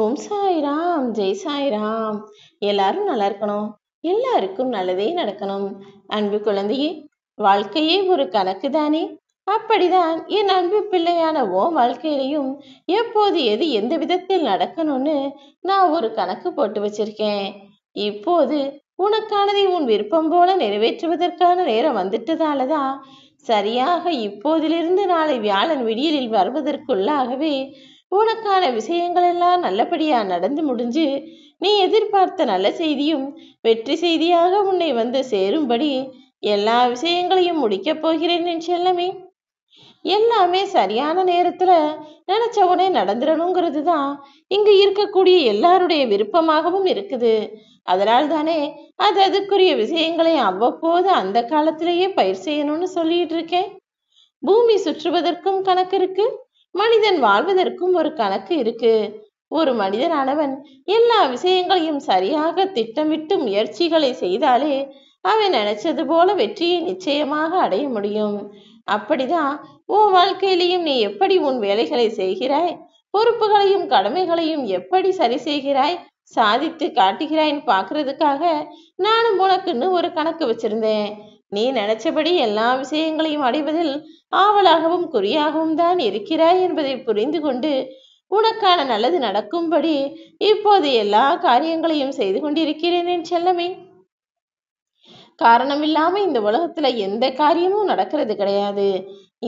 ஓம் சாய்ராம் ஜெய் சாய்ராம் எல்லாரும் நல்லா இருக்கணும் எல்லாருக்கும் நல்லதே நடக்கணும் அன்பு குழந்தையே வாழ்க்கையே ஒரு கணக்கு தானே அப்படிதான் என் அன்பு பிள்ளையான ஓம் வாழ்க்கையிலையும் எப்போது எது எந்த விதத்தில் நடக்கணும்னு நான் ஒரு கணக்கு போட்டு வச்சிருக்கேன் இப்போது உனக்கானதை உன் விருப்பம் போல நிறைவேற்றுவதற்கான நேரம் வந்துட்டதால சரியாக இப்போதிலிருந்து நாளை வியாழன் விடியலில் வருவதற்குள்ளாகவே உனக்கான விஷயங்களெல்லாம் நல்லபடியா நடந்து முடிஞ்சு நீ எதிர்பார்த்த நல்ல செய்தியும் வெற்றி செய்தியாக உன்னை வந்து சேரும்படி எல்லா விஷயங்களையும் முடிக்கப் போகிறேன் என் செல்லமே எல்லாமே சரியான நேரத்துல நினைச்ச உடனே நடந்துடணுங்கிறது தான் இங்கு இருக்கக்கூடிய எல்லாருடைய விருப்பமாகவும் இருக்குது அதனால் தானே அது அதுக்குரிய விஷயங்களை அவ்வப்போது அந்த காலத்திலேயே பயிர் செய்யணும்னு சொல்லிட்டு இருக்கேன் பூமி சுற்றுவதற்கும் கணக்கு இருக்கு மனிதன் வாழ்வதற்கும் ஒரு கணக்கு இருக்கு ஒரு மனிதனானவன் எல்லா விஷயங்களையும் சரியாக திட்டமிட்டு முயற்சிகளை செய்தாலே அவன் நினைச்சது போல வெற்றியை நிச்சயமாக அடைய முடியும் அப்படிதான் உன் வாழ்க்கையிலையும் நீ எப்படி உன் வேலைகளை செய்கிறாய் பொறுப்புகளையும் கடமைகளையும் எப்படி சரி செய்கிறாய் சாதித்து காட்டுகிறாயின்னு பார்க்கறதுக்காக நானும் உனக்குன்னு ஒரு கணக்கு வச்சிருந்தேன் நீ நினைச்சபடி எல்லா விஷயங்களையும் அடைவதில் ஆவலாகவும் குறியாகவும் தான் இருக்கிறாய் என்பதை புரிந்து கொண்டு உனக்கான நல்லது நடக்கும்படி இப்போது எல்லா காரியங்களையும் செய்து கொண்டிருக்கிறேன் என் செல்லமே காரணமில்லாம இந்த உலகத்துல எந்த காரியமும் நடக்கிறது கிடையாது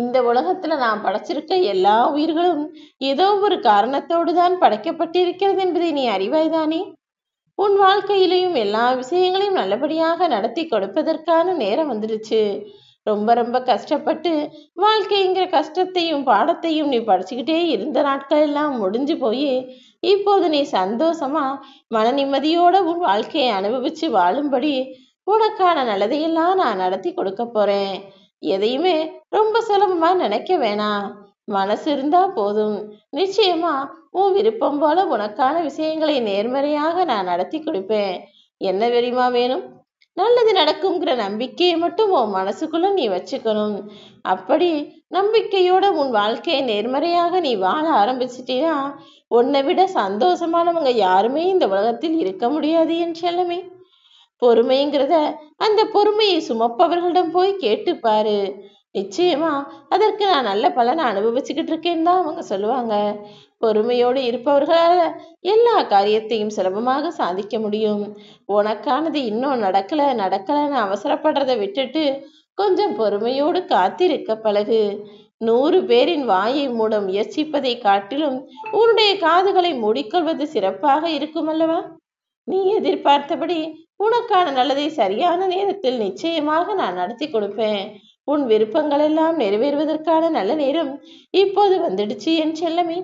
இந்த உலகத்துல நான் படைச்சிருக்க எல்லா உயிர்களும் ஏதோ ஒரு காரணத்தோடு தான் படைக்கப்பட்டிருக்கிறது என்பதை நீ அறிவாய்தானே உன் வாழ்க்கையிலையும் எல்லா விஷயங்களையும் நல்லபடியாக நடத்தி கொடுப்பதற்கான நேரம் வந்துடுச்சு ரொம்ப ரொம்ப கஷ்டப்பட்டு வாழ்க்கைங்கிற கஷ்டத்தையும் பாடத்தையும் நீ படிச்சுக்கிட்டே இருந்த நாட்கள் எல்லாம் முடிஞ்சு போய் இப்போது நீ சந்தோஷமா மன நிம்மதியோட உன் வாழ்க்கையை அனுபவிச்சு வாழும்படி உனக்கான நல்லதையெல்லாம் நான் நடத்தி கொடுக்க போறேன் எதையுமே ரொம்ப சுலபமா நினைக்க வேணாம் மனசு இருந்தா போதும் நிச்சயமா உன் விருப்பம் போல உனக்கான விஷயங்களை நேர்மறையாக நான் நடத்தி கொடுப்பேன் என்ன வெறிமா வேணும் நல்லது நடக்கும்ங்கிற நம்பிக்கையை மட்டும் உன் மனசுக்குள்ள நீ வச்சுக்கணும் அப்படி நம்பிக்கையோட உன் வாழ்க்கையை நேர்மறையாக நீ வாழ ஆரம்பிச்சுட்டீன்னா உன்னை விட சந்தோஷமானவங்க யாருமே இந்த உலகத்தில் இருக்க முடியாது என் செல்லமே பொறுமைங்கிறத அந்த பொறுமையை சுமப்பவர்களிடம் போய் கேட்டுப்பாரு நிச்சயமா அதற்கு நான் நல்ல பலனை அனுபவிச்சுக்கிட்டு இருக்கேன்னு தான் அவங்க சொல்லுவாங்க பொறுமையோடு இருப்பவர்களால் எல்லா காரியத்தையும் சுலபமாக சாதிக்க முடியும் உனக்கானது இன்னும் நடக்கலை நடக்கலைன்னு அவசரப்படுறத விட்டுட்டு கொஞ்சம் பொறுமையோடு காத்திருக்க பழகு நூறு பேரின் வாயை மூட முயற்சிப்பதை காட்டிலும் உன்னுடைய காதுகளை மூடிக்கொள்வது சிறப்பாக இருக்கும் அல்லவா நீ எதிர்பார்த்தபடி உனக்கான நல்லதை சரியான நேரத்தில் நிச்சயமாக நான் நடத்தி கொடுப்பேன் உன் விருப்பங்கள் எல்லாம் நிறைவேறுவதற்கான நல்ல நேரம் இப்போது வந்துடுச்சு என் செல்லமே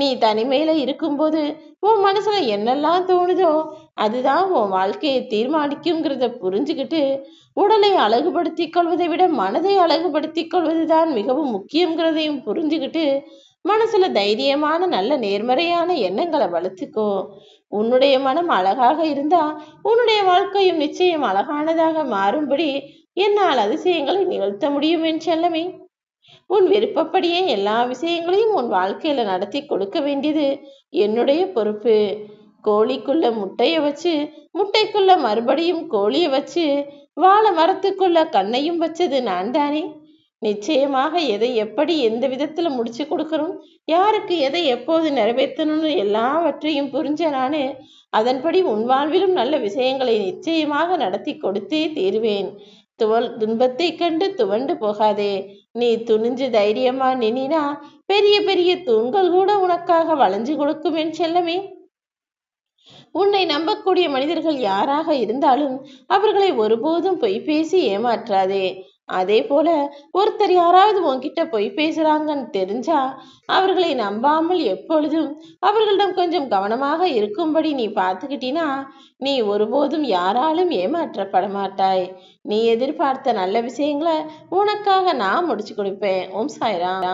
நீ தனிமையில இருக்கும்போது உன் மனசுல என்னெல்லாம் தோணுதோ அதுதான் உன் வாழ்க்கையை தீர்மானிக்குங்கிறத புரிஞ்சுக்கிட்டு உடலை அழகுபடுத்திக் கொள்வதை விட மனதை அழகுபடுத்திக் கொள்வதுதான் மிகவும் முக்கியங்கிறதையும் புரிஞ்சுக்கிட்டு மனசுல தைரியமான நல்ல நேர்மறையான எண்ணங்களை வளர்த்துக்கோ உன்னுடைய மனம் அழகாக இருந்தா உன்னுடைய வாழ்க்கையும் நிச்சயம் அழகானதாக மாறும்படி என்னால் அதிசயங்களை நிகழ்த்த முடியும் என் செல்லமே உன் விருப்பப்படியே எல்லா விஷயங்களையும் உன் வாழ்க்கையில நடத்தி கொடுக்க வேண்டியது என்னுடைய பொறுப்பு கோழிக்குள்ள முட்டையை வச்சு முட்டைக்குள்ள மறுபடியும் கோழியை வச்சு வாழை மரத்துக்குள்ள கண்ணையும் வச்சது நான் தானே நிச்சயமாக எதை எப்படி எந்த விதத்தில் முடிச்சு கொடுக்கணும் யாருக்கு எதை எப்போது நிறைவேற்றணும்னு எல்லாவற்றையும் புரிஞ்ச நானே அதன்படி உன் வாழ்விலும் நல்ல விஷயங்களை நிச்சயமாக நடத்தி கொடுத்தே தீர்வேன் துவல் துன்பத்தை கண்டு துவண்டு போகாதே நீ துணிஞ்சு தைரியமா நினினா பெரிய பெரிய தூண்கள் கூட உனக்காக வளைஞ்சு கொடுக்கும் என் செல்லமே உன்னை நம்பக்கூடிய மனிதர்கள் யாராக இருந்தாலும் அவர்களை ஒருபோதும் பொய் பேசி ஏமாற்றாதே அதே போல ஒருத்தர் யாராவது உன்கிட்ட பொய் பேசுறாங்கன்னு தெரிஞ்சா அவர்களை நம்பாமல் எப்பொழுதும் அவர்களிடம் கொஞ்சம் கவனமாக இருக்கும்படி நீ பார்த்துக்கிட்டினா நீ ஒருபோதும் யாராலும் ஏமாற்றப்பட மாட்டாய் நீ எதிர்பார்த்த நல்ல விஷயங்களை உனக்காக நான் முடிச்சு கொடுப்பேன் ஓம் சாய்ராம்